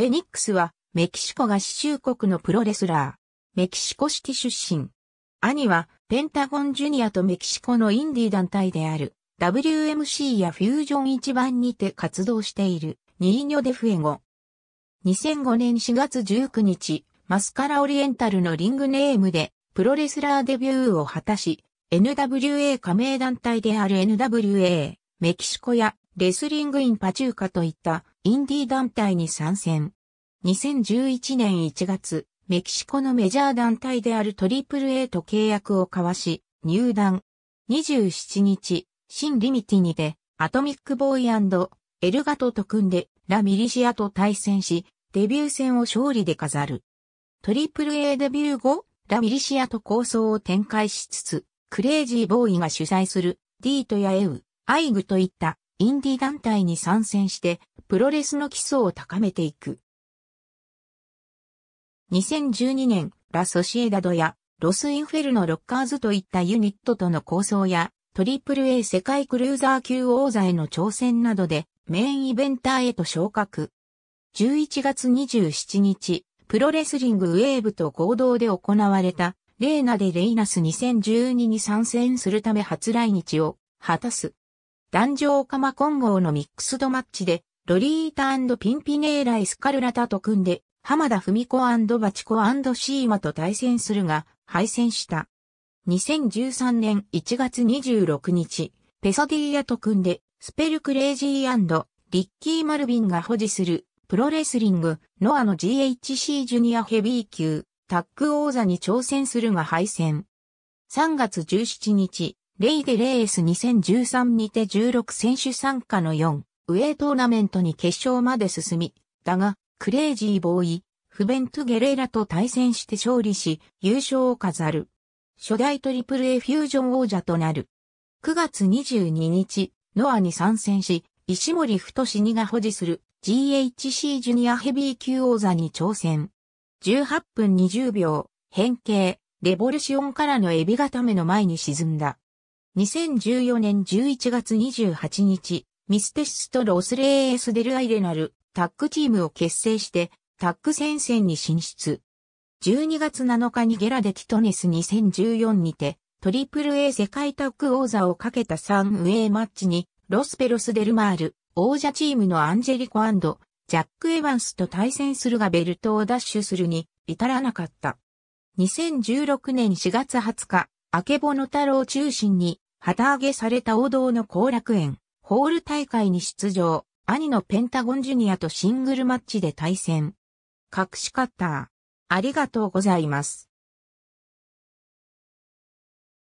フェニックスはメキシコ合衆国のプロレスラー。メキシコシティ出身。兄はペンタゴンジュニアとメキシコのインディ団体である WMC やフュージョン一番にて活動しているニーニョデフエゴ。2005年4月19日、マスカラオリエンタルのリングネームでプロレスラーデビューを果たし、NWA 加盟団体である NWA、メキシコやレスリングインパチューカといったインディー団体に参戦。2011年1月、メキシコのメジャー団体である AAA と契約を交わし、入団。27日、新リミティニで、アトミックボーイエルガトと組んで、ラ・ミリシアと対戦し、デビュー戦を勝利で飾る。AAA デビュー後、ラ・ミリシアと構想を展開しつつ、クレイジーボーイが主催する、ディートやエウ、アイグといったインディ団体に参戦して、プロレスの基礎を高めていく。2012年、ラ・ソシエダドや、ロス・インフェルのロッカーズといったユニットとの構想や、トリプル a 世界クルーザー級王座への挑戦などで、メインイベンターへと昇格。11月27日、プロレスリングウェーブと合同で行われた、レーナでレイナス2012に参戦するため初来日を果たす。壇上釜混合のミックスドマッチで、ロリータピンピネーラ・エスカルラタと組んで、浜田文子バチコシーマと対戦するが、敗戦した。2013年1月26日、ペソディーヤと組んで、スペルクレイジーリッキー・マルビンが保持する、プロレスリング、ノアの GHC ジュニアヘビー級、タッグ王座に挑戦するが敗戦。3月17日、レイデレース2013にて16選手参加の4、ウェイトーナメントに決勝まで進み、だが、クレイジーボーイ、フベントゲレーラと対戦して勝利し、優勝を飾る。初代トリプル A フュージョン王者となる。9月22日、ノアに参戦し、石森太にが保持する GHC ジュニアヘビー級王座に挑戦。18分20秒、変形、レボルシオンからのエビ固めの前に沈んだ。2014年11月28日、ミステシスとロスレーエスデルアイレナルタッグチームを結成して、タッグ戦線に進出。12月7日にゲラデティトネス2014にて、トリプル A 世界タッグ王座をかけた3ウェイマッチに、ロスペロス・デルマール、王者チームのアンジェリコジャック・エヴァンスと対戦するがベルトを奪取するに至らなかった。2016年4月20日、あけぼの太郎中心に、旗揚げされた王道の後楽園、ホール大会に出場、兄のペンタゴンジュニアとシングルマッチで対戦。隠しカッター。ありがとうございます。